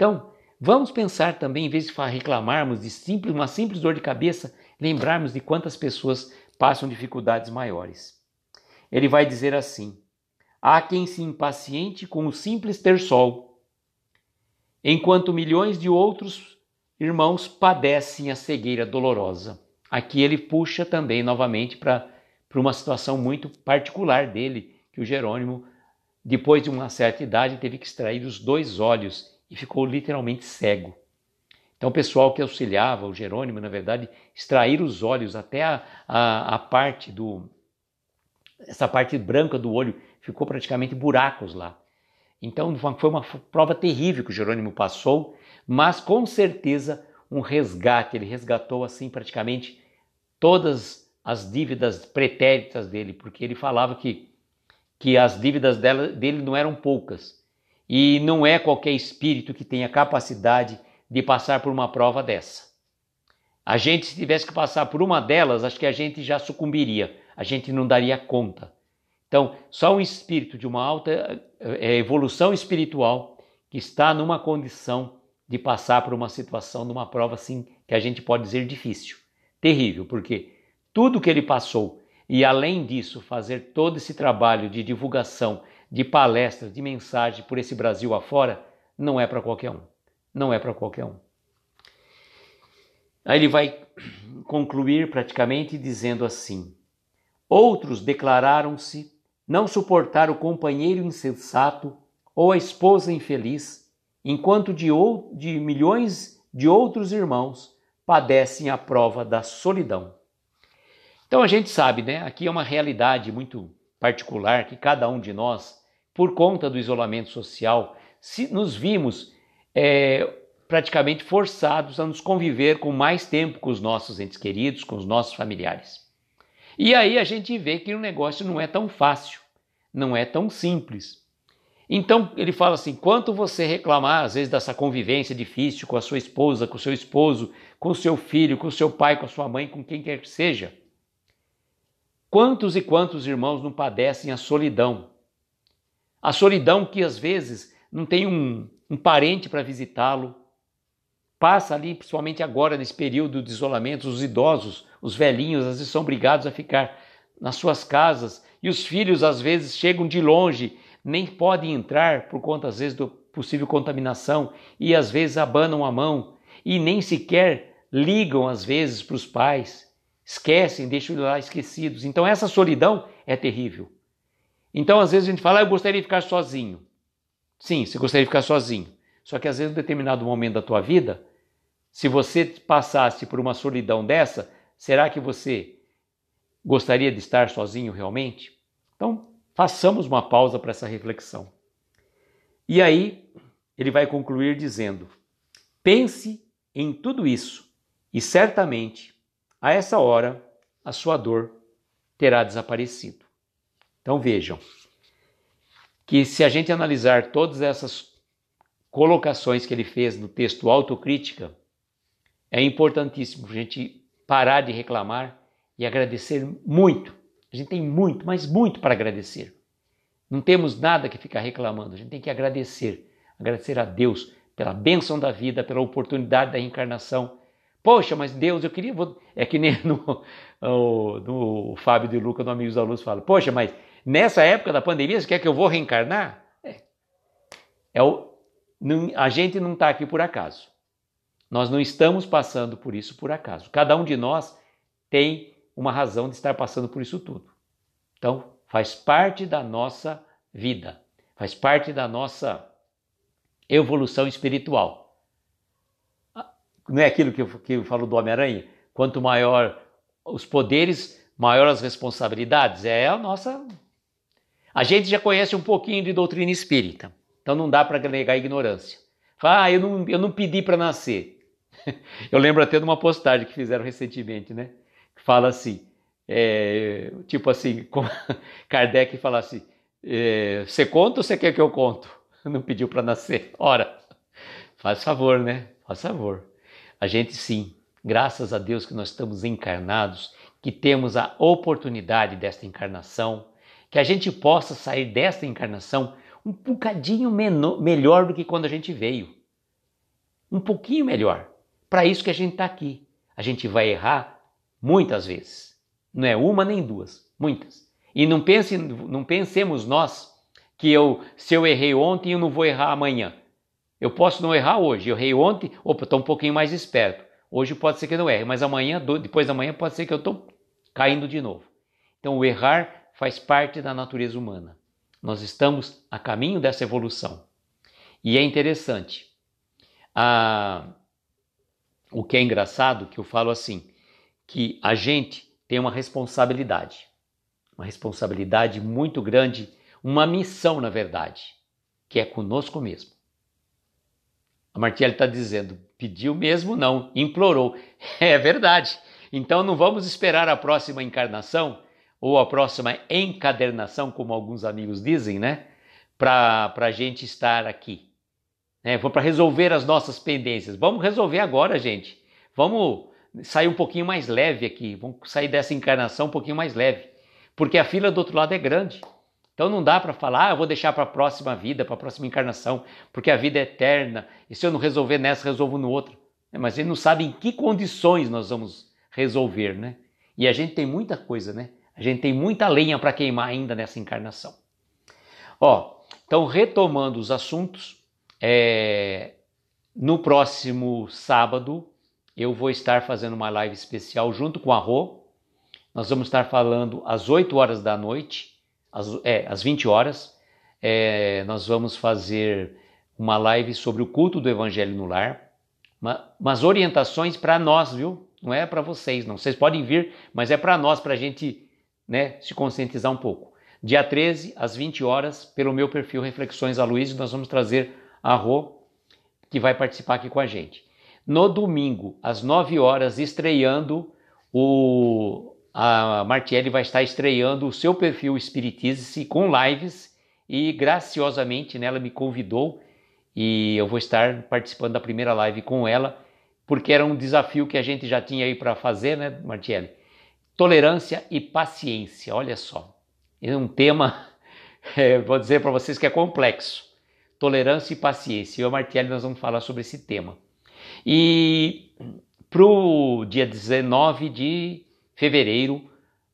Então, vamos pensar também, em vez de reclamarmos de simples, uma simples dor de cabeça, lembrarmos de quantas pessoas passam dificuldades maiores. Ele vai dizer assim: Há quem se impaciente com o simples ter sol, enquanto milhões de outros irmãos padecem a cegueira dolorosa. Aqui ele puxa também novamente para uma situação muito particular dele, que o Jerônimo, depois de uma certa idade, teve que extrair os dois olhos e ficou literalmente cego. Então, o pessoal que auxiliava o Jerônimo, na verdade, extrair os olhos até a, a, a parte do. essa parte branca do olho ficou praticamente buracos lá. Então, foi uma prova terrível que o Jerônimo passou, mas com certeza um resgate. Ele resgatou, assim, praticamente todas as dívidas pretéritas dele, porque ele falava que, que as dívidas dela, dele não eram poucas e não é qualquer espírito que tenha capacidade de passar por uma prova dessa. A gente, se tivesse que passar por uma delas, acho que a gente já sucumbiria, a gente não daria conta. Então, só um espírito de uma alta eh, eh, evolução espiritual que está numa condição de passar por uma situação, numa prova assim, que a gente pode dizer difícil, terrível, porque tudo que ele passou e além disso fazer todo esse trabalho de divulgação de palestras, de mensagem por esse Brasil afora, não é para qualquer um. Não é para qualquer um. Aí ele vai concluir praticamente dizendo assim: Outros declararam-se não suportar o companheiro insensato ou a esposa infeliz, enquanto de, ou, de milhões de outros irmãos padecem a prova da solidão. Então a gente sabe, né? Aqui é uma realidade muito particular que cada um de nós por conta do isolamento social, se nos vimos é, praticamente forçados a nos conviver com mais tempo com os nossos entes queridos, com os nossos familiares. E aí a gente vê que o negócio não é tão fácil, não é tão simples. Então ele fala assim: quanto você reclamar, às vezes, dessa convivência difícil com a sua esposa, com o seu esposo, com o seu filho, com o seu pai, com a sua mãe, com quem quer que seja, quantos e quantos irmãos não padecem a solidão, a solidão que às vezes não tem um, um parente para visitá-lo. Passa ali, principalmente agora, nesse período de isolamento, os idosos, os velhinhos, às vezes são obrigados a ficar nas suas casas e os filhos, às vezes, chegam de longe, nem podem entrar por conta, às vezes, da possível contaminação e, às vezes, abanam a mão e nem sequer ligam, às vezes, para os pais esquecem, deixam lá esquecidos. Então essa solidão é terrível. Então, às vezes a gente fala, ah, eu gostaria de ficar sozinho. Sim, você gostaria de ficar sozinho. Só que às vezes, em determinado momento da tua vida, se você passasse por uma solidão dessa, será que você gostaria de estar sozinho realmente? Então, façamos uma pausa para essa reflexão. E aí, ele vai concluir dizendo: Pense em tudo isso, e certamente, a essa hora, a sua dor terá desaparecido. Então vejam que se a gente analisar todas essas colocações que ele fez no texto Autocrítica, é importantíssimo a gente parar de reclamar e agradecer muito. A gente tem muito, mas muito para agradecer. Não temos nada que ficar reclamando, a gente tem que agradecer. Agradecer a Deus pela bênção da vida, pela oportunidade da reencarnação. Poxa, mas Deus, eu queria. É que nem no, no, no Fábio de Luca, no Amigos da Luz, fala: Poxa, mas Nessa época da pandemia, você quer que eu vou reencarnar? É. é o, não, a gente não está aqui por acaso. Nós não estamos passando por isso por acaso. Cada um de nós tem uma razão de estar passando por isso tudo. Então, faz parte da nossa vida, faz parte da nossa evolução espiritual. Ah, não é aquilo que eu, que eu falo do Homem-Aranha? Quanto maior os poderes, maior as responsabilidades. É a nossa a gente já conhece um pouquinho de doutrina espírita, então não dá para negar a ignorância. Fala, ah, eu não, eu não pedi para nascer. eu lembro até de uma postagem que fizeram recentemente, né? Que fala assim, é, tipo assim, como Kardec fala assim, é, você conta ou você quer que eu conto? Não pediu para nascer. Ora, faz favor, né? Faz favor. A gente sim, graças a Deus que nós estamos encarnados, que temos a oportunidade desta encarnação, que a gente possa sair desta encarnação um bocadinho menor, melhor do que quando a gente veio. Um pouquinho melhor. Para isso que a gente está aqui. A gente vai errar muitas vezes. Não é uma nem duas, muitas. E não, pense, não pensemos nós que eu, se eu errei ontem, eu não vou errar amanhã. Eu posso não errar hoje. Eu errei ontem, opa, estou um pouquinho mais esperto. Hoje pode ser que eu não erre, mas amanhã, depois da manhã, pode ser que eu estou caindo de novo. Então, o errar faz parte da natureza humana. Nós estamos a caminho dessa evolução. E é interessante. O que é engraçado que eu falo assim, que a gente tem uma responsabilidade, uma responsabilidade muito grande, uma missão, na verdade, que é conosco mesmo. A Martielli está dizendo, pediu mesmo não, implorou. É verdade. Então não vamos esperar a próxima encarnação ou a próxima encadernação, como alguns amigos dizem, né? Para a gente estar aqui. Né? Para resolver as nossas pendências. Vamos resolver agora, gente. Vamos sair um pouquinho mais leve aqui. Vamos sair dessa encarnação um pouquinho mais leve. Porque a fila do outro lado é grande. Então não dá para falar, ah, eu vou deixar para a próxima vida, para a próxima encarnação, porque a vida é eterna. E se eu não resolver nessa, resolvo no outro. É, mas ele não sabe em que condições nós vamos resolver, né? E a gente tem muita coisa, né? A gente tem muita lenha para queimar ainda nessa encarnação. Ó, então retomando os assuntos, é, no próximo sábado eu vou estar fazendo uma live especial junto com a Rô. Nós vamos estar falando às 8 horas da noite, às, é, às 20 horas. É, nós vamos fazer uma live sobre o culto do Evangelho no Lar. mas umas orientações para nós, viu? Não é para vocês, não. Vocês podem vir, mas é para nós, para a gente né, se conscientizar um pouco. Dia 13, às 20 horas, pelo meu perfil Reflexões a Luiz, nós vamos trazer a Rô, que vai participar aqui com a gente. No domingo, às 9 horas, estreando, o, a Martielli vai estar estreando o seu perfil Espiritize-se com lives e graciosamente né, ela me convidou e eu vou estar participando da primeira live com ela, porque era um desafio que a gente já tinha aí para fazer, né, Martielli? Tolerância e paciência, olha só. É um tema, é, vou dizer para vocês que é complexo. Tolerância e paciência. Eu e o Martelli nós vamos falar sobre esse tema. E para o dia 19 de fevereiro,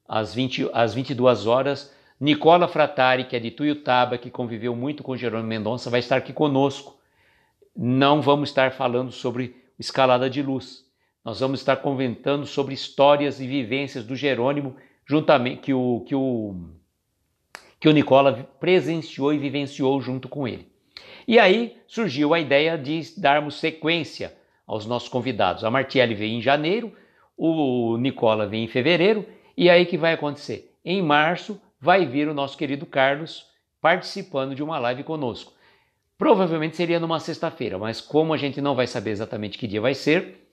às, 20, às 22 horas, Nicola Fratari, que é de Tuiutaba, que conviveu muito com Jerônimo Mendonça, vai estar aqui conosco. Não vamos estar falando sobre escalada de luz, nós vamos estar comentando sobre histórias e vivências do Jerônimo, juntamente que o que o que o Nicola presenciou e vivenciou junto com ele. E aí surgiu a ideia de darmos sequência aos nossos convidados. A Martielli veio em janeiro, o Nicola vem em fevereiro, e aí que vai acontecer? Em março vai vir o nosso querido Carlos participando de uma live conosco. Provavelmente seria numa sexta-feira, mas como a gente não vai saber exatamente que dia vai ser,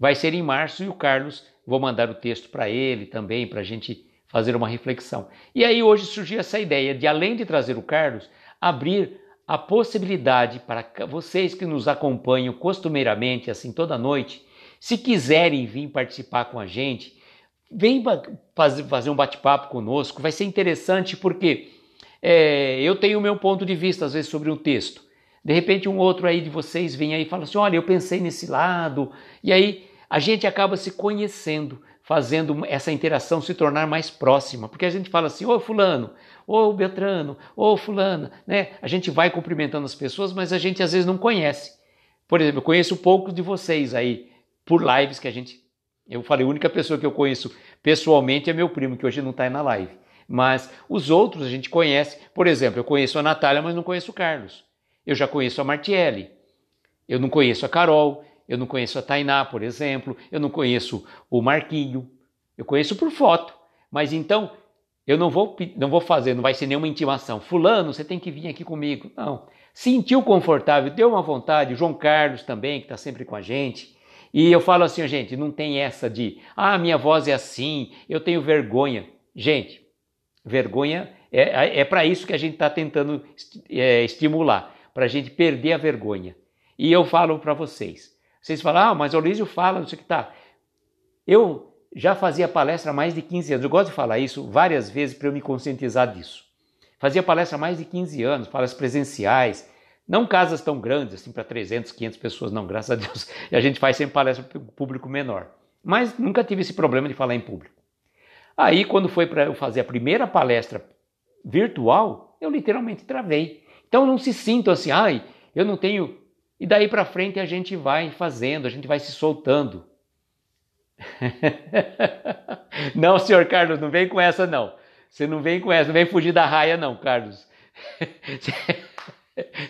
vai ser em março e o Carlos, vou mandar o texto para ele também, para a gente fazer uma reflexão. E aí hoje surgiu essa ideia de, além de trazer o Carlos, abrir a possibilidade para vocês que nos acompanham costumeiramente, assim toda noite, se quiserem vir participar com a gente, vem fazer um bate-papo conosco, vai ser interessante porque é, eu tenho o meu ponto de vista às vezes sobre um texto. De repente um outro aí de vocês vem aí e fala assim, olha, eu pensei nesse lado, e aí a gente acaba se conhecendo, fazendo essa interação se tornar mais próxima, porque a gente fala assim, ô fulano, ô Beltrano, ô fulana, né? A gente vai cumprimentando as pessoas, mas a gente às vezes não conhece. Por exemplo, eu conheço poucos de vocês aí por lives que a gente. Eu falei, a única pessoa que eu conheço pessoalmente é meu primo, que hoje não está aí na live. Mas os outros a gente conhece. Por exemplo, eu conheço a Natália, mas não conheço o Carlos. Eu já conheço a Martielli. Eu não conheço a Carol. Eu não conheço a Tainá, por exemplo, eu não conheço o Marquinho, eu conheço por foto. Mas então eu não vou, não vou fazer, não vai ser nenhuma intimação. Fulano, você tem que vir aqui comigo. Não. Sentiu confortável, deu uma vontade, João Carlos também, que está sempre com a gente. E eu falo assim, gente, não tem essa de, ah, minha voz é assim, eu tenho vergonha. Gente, vergonha é, é, é para isso que a gente está tentando é, estimular, para a gente perder a vergonha. E eu falo para vocês, vocês falam, ah, mas Luísio fala, não sei o que tá. Eu já fazia palestra há mais de 15 anos. Eu gosto de falar isso várias vezes para eu me conscientizar disso. Fazia palestra há mais de 15 anos, palestras presenciais, não casas tão grandes, assim, para 300, 500 pessoas, não, graças a Deus. E a gente faz sempre palestra para público menor. Mas nunca tive esse problema de falar em público. Aí, quando foi para eu fazer a primeira palestra virtual, eu literalmente travei. Então, não se sinto assim, ai, eu não tenho e daí para frente a gente vai fazendo, a gente vai se soltando. não, senhor Carlos, não vem com essa não. Você não vem com essa, não vem fugir da raia não, Carlos.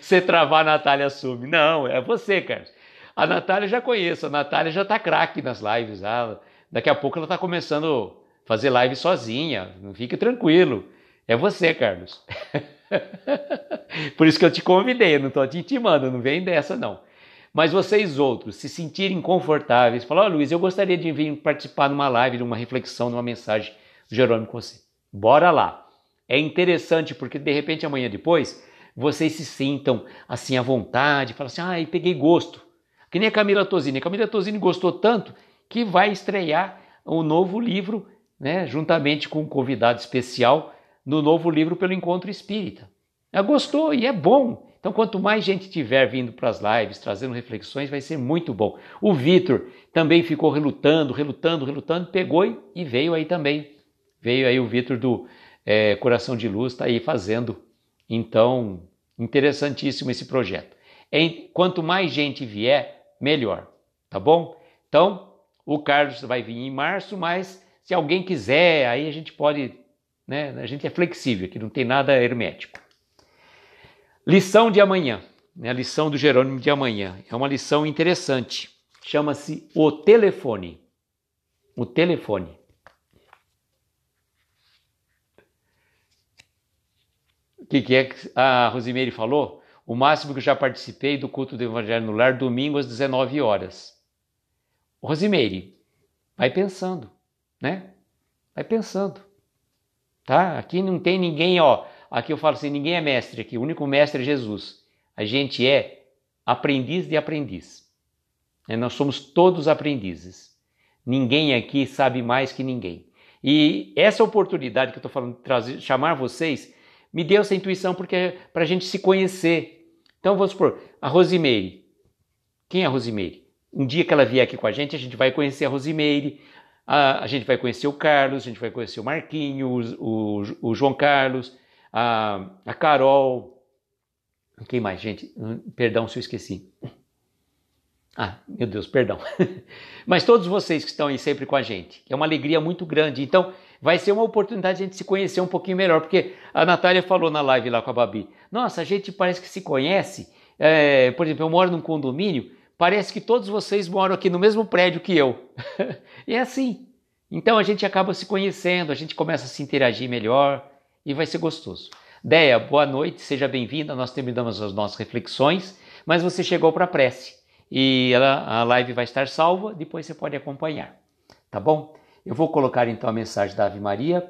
Você travar a Natália assume. Não, é você, Carlos. A Natália já conheço, a Natália já tá craque nas lives. Ah, daqui a pouco ela tá começando a fazer live sozinha. Fique tranquilo. É você, Carlos. Por isso que eu te convidei, eu não estou te intimando, não vem dessa não. Mas vocês outros se sentirem confortáveis, falar, oh, Luiz, eu gostaria de vir participar de uma live, de uma reflexão, de uma mensagem do Jerônimo com você. Bora lá. É interessante porque de repente amanhã depois vocês se sintam assim à vontade, falam assim, ah, peguei gosto. Que nem a Camila Tosini. A Camila Tosini gostou tanto que vai estrear um novo livro, né, juntamente com um convidado especial, no novo livro pelo Encontro Espírita. Ela é gostou e é bom. Então, quanto mais gente tiver vindo para as lives, trazendo reflexões, vai ser muito bom. O Vitor também ficou relutando, relutando, relutando, pegou e veio aí também. Veio aí o Vitor do é, Coração de Luz, está aí fazendo. Então, interessantíssimo esse projeto. Em, quanto mais gente vier, melhor, tá bom? Então, o Carlos vai vir em março, mas se alguém quiser, aí a gente pode né? A gente é flexível, que não tem nada hermético. Lição de amanhã, né? a lição do Jerônimo de amanhã. É uma lição interessante. Chama-se O Telefone. O Telefone. O que, que é que a Rosimeire falou? O máximo que eu já participei do culto do Evangelho no Lar, domingo às 19 horas. Rosimeire, vai pensando, né? Vai pensando tá? Aqui não tem ninguém, ó. Aqui eu falo assim, ninguém é mestre aqui, o único mestre é Jesus. A gente é aprendiz de aprendiz. Né? Nós somos todos aprendizes. Ninguém aqui sabe mais que ninguém. E essa oportunidade que eu estou falando de trazer, chamar vocês, me deu essa intuição porque é para a gente se conhecer. Então vamos supor, a Rosimeire. Quem é a Rosimeire? Um dia que ela vier aqui com a gente, a gente vai conhecer a Rosimeire, a, a, gente vai conhecer o Carlos, a gente vai conhecer o Marquinhos, o, o, João Carlos, a, a Carol. Quem mais, gente? Hum, perdão se eu esqueci. Ah, meu Deus, perdão. Mas todos vocês que estão aí sempre com a gente, é uma alegria muito grande. Então, vai ser uma oportunidade de a gente se conhecer um pouquinho melhor, porque a Natália falou na live lá com a Babi: nossa, a gente parece que se conhece. É, por exemplo, eu moro num condomínio Parece que todos vocês moram aqui no mesmo prédio que eu. e é assim. Então a gente acaba se conhecendo, a gente começa a se interagir melhor e vai ser gostoso. Deia, boa noite, seja bem-vinda. Nós terminamos as nossas reflexões, mas você chegou para a prece e ela, a live vai estar salva, depois você pode acompanhar, tá bom? Eu vou colocar então a mensagem da Ave Maria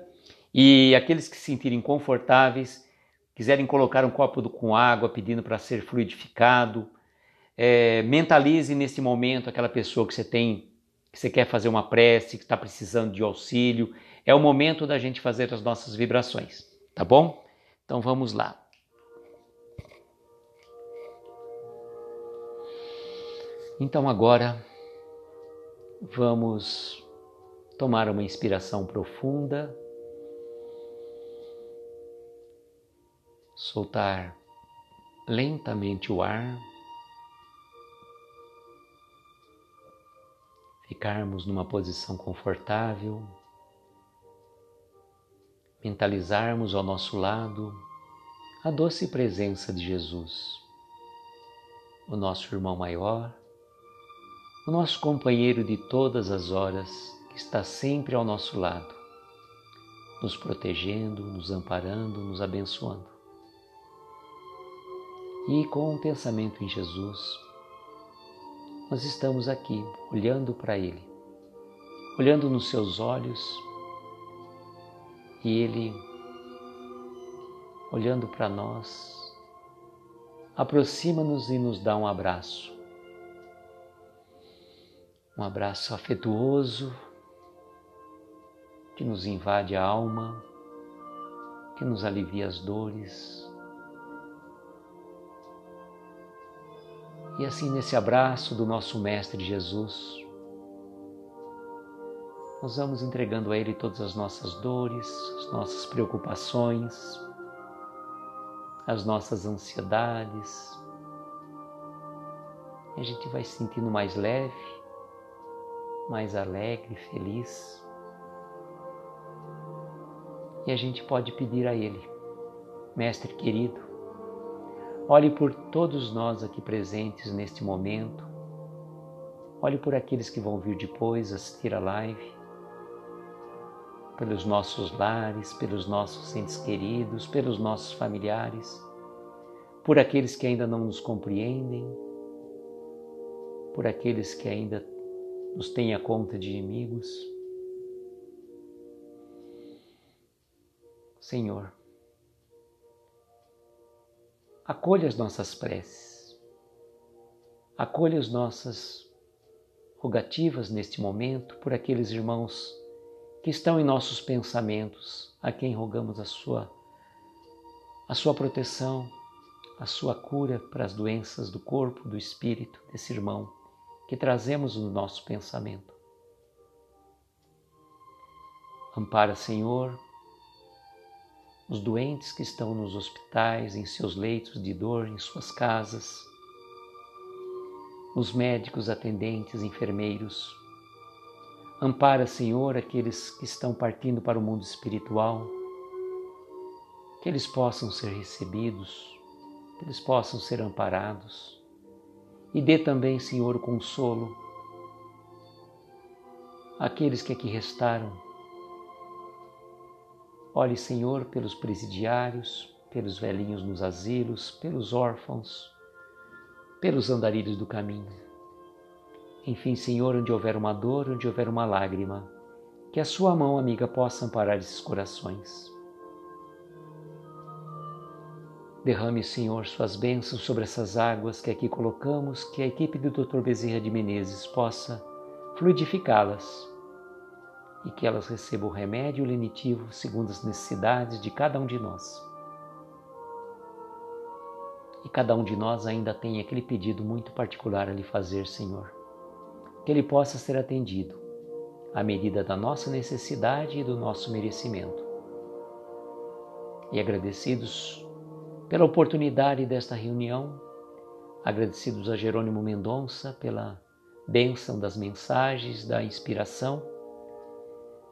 e aqueles que se sentirem confortáveis, quiserem colocar um copo com água pedindo para ser fluidificado, é, mentalize nesse momento aquela pessoa que você tem, que você quer fazer uma prece, que está precisando de auxílio. É o momento da gente fazer as nossas vibrações, tá bom? Então vamos lá. Então agora vamos tomar uma inspiração profunda, soltar lentamente o ar. ficarmos numa posição confortável, mentalizarmos ao nosso lado a doce presença de Jesus, o nosso irmão maior, o nosso companheiro de todas as horas que está sempre ao nosso lado, nos protegendo, nos amparando, nos abençoando. E com o pensamento em Jesus, nós estamos aqui olhando para Ele, olhando nos seus olhos e Ele olhando para nós, aproxima-nos e nos dá um abraço. Um abraço afetuoso que nos invade a alma, que nos alivia as dores, E assim, nesse abraço do nosso Mestre Jesus, nós vamos entregando a Ele todas as nossas dores, as nossas preocupações, as nossas ansiedades. E a gente vai se sentindo mais leve, mais alegre, feliz. E a gente pode pedir a Ele, Mestre querido, Olhe por todos nós aqui presentes neste momento. Olhe por aqueles que vão vir depois assistir a live. Pelos nossos lares, pelos nossos entes queridos, pelos nossos familiares, por aqueles que ainda não nos compreendem, por aqueles que ainda nos têm a conta de inimigos. Senhor, acolha as nossas preces, acolha as nossas rogativas neste momento por aqueles irmãos que estão em nossos pensamentos, a quem rogamos a sua a sua proteção, a sua cura para as doenças do corpo, do espírito desse irmão que trazemos no nosso pensamento. Ampara, Senhor, os doentes que estão nos hospitais, em seus leitos de dor, em suas casas, os médicos, atendentes, enfermeiros. Ampara, Senhor, aqueles que estão partindo para o mundo espiritual, que eles possam ser recebidos, que eles possam ser amparados. E dê também, Senhor, o consolo àqueles que aqui restaram Olhe, Senhor, pelos presidiários, pelos velhinhos nos asilos, pelos órfãos, pelos andarilhos do caminho. Enfim, Senhor, onde houver uma dor, onde houver uma lágrima, que a Sua mão amiga possa amparar esses corações. Derrame, Senhor, Suas bênçãos sobre essas águas que aqui colocamos, que a equipe do Dr. Bezerra de Menezes possa fluidificá-las e que elas recebam o remédio lenitivo segundo as necessidades de cada um de nós. E cada um de nós ainda tem aquele pedido muito particular a lhe fazer, Senhor. Que ele possa ser atendido à medida da nossa necessidade e do nosso merecimento. E agradecidos pela oportunidade desta reunião, agradecidos a Jerônimo Mendonça pela bênção das mensagens, da inspiração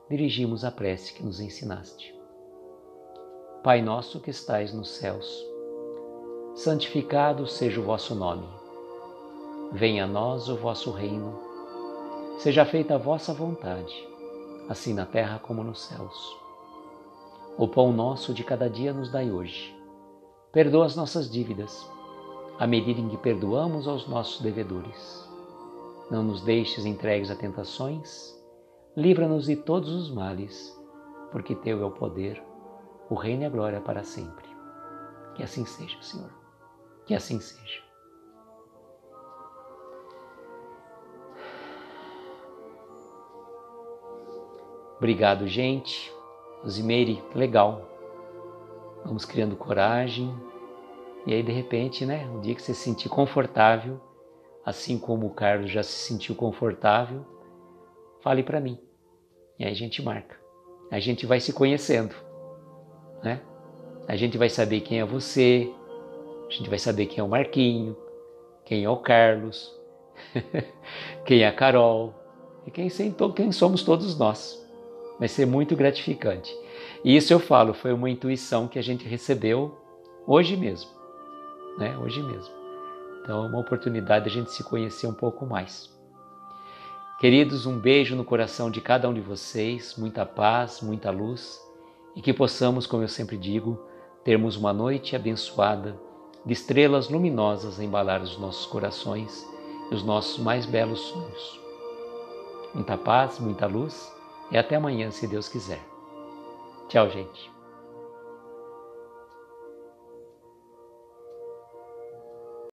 dirigimos a prece que nos ensinaste. Pai nosso que estais nos céus, santificado seja o vosso nome. Venha a nós o vosso reino. Seja feita a vossa vontade, assim na terra como nos céus. O pão nosso de cada dia nos dai hoje. Perdoa as nossas dívidas, à medida em que perdoamos aos nossos devedores. Não nos deixes entregues a tentações, Livra-nos de todos os males, porque Teu é o poder, o reino e a glória para sempre. Que assim seja, Senhor. Que assim seja. Obrigado, gente. Osimeire, legal. Vamos criando coragem. E aí, de repente, né? O dia que você se sentir confortável, assim como o Carlos já se sentiu confortável, fale para mim. E aí a gente marca. A gente vai se conhecendo, né? A gente vai saber quem é você, a gente vai saber quem é o Marquinho, quem é o Carlos, quem é a Carol e quem, quem somos todos nós. Vai ser muito gratificante. E isso eu falo, foi uma intuição que a gente recebeu hoje mesmo, né? Hoje mesmo. Então é uma oportunidade de a gente se conhecer um pouco mais. Queridos, um beijo no coração de cada um de vocês, muita paz, muita luz e que possamos, como eu sempre digo, termos uma noite abençoada de estrelas luminosas a embalar os nossos corações e os nossos mais belos sonhos. Muita paz, muita luz e até amanhã, se Deus quiser. Tchau, gente.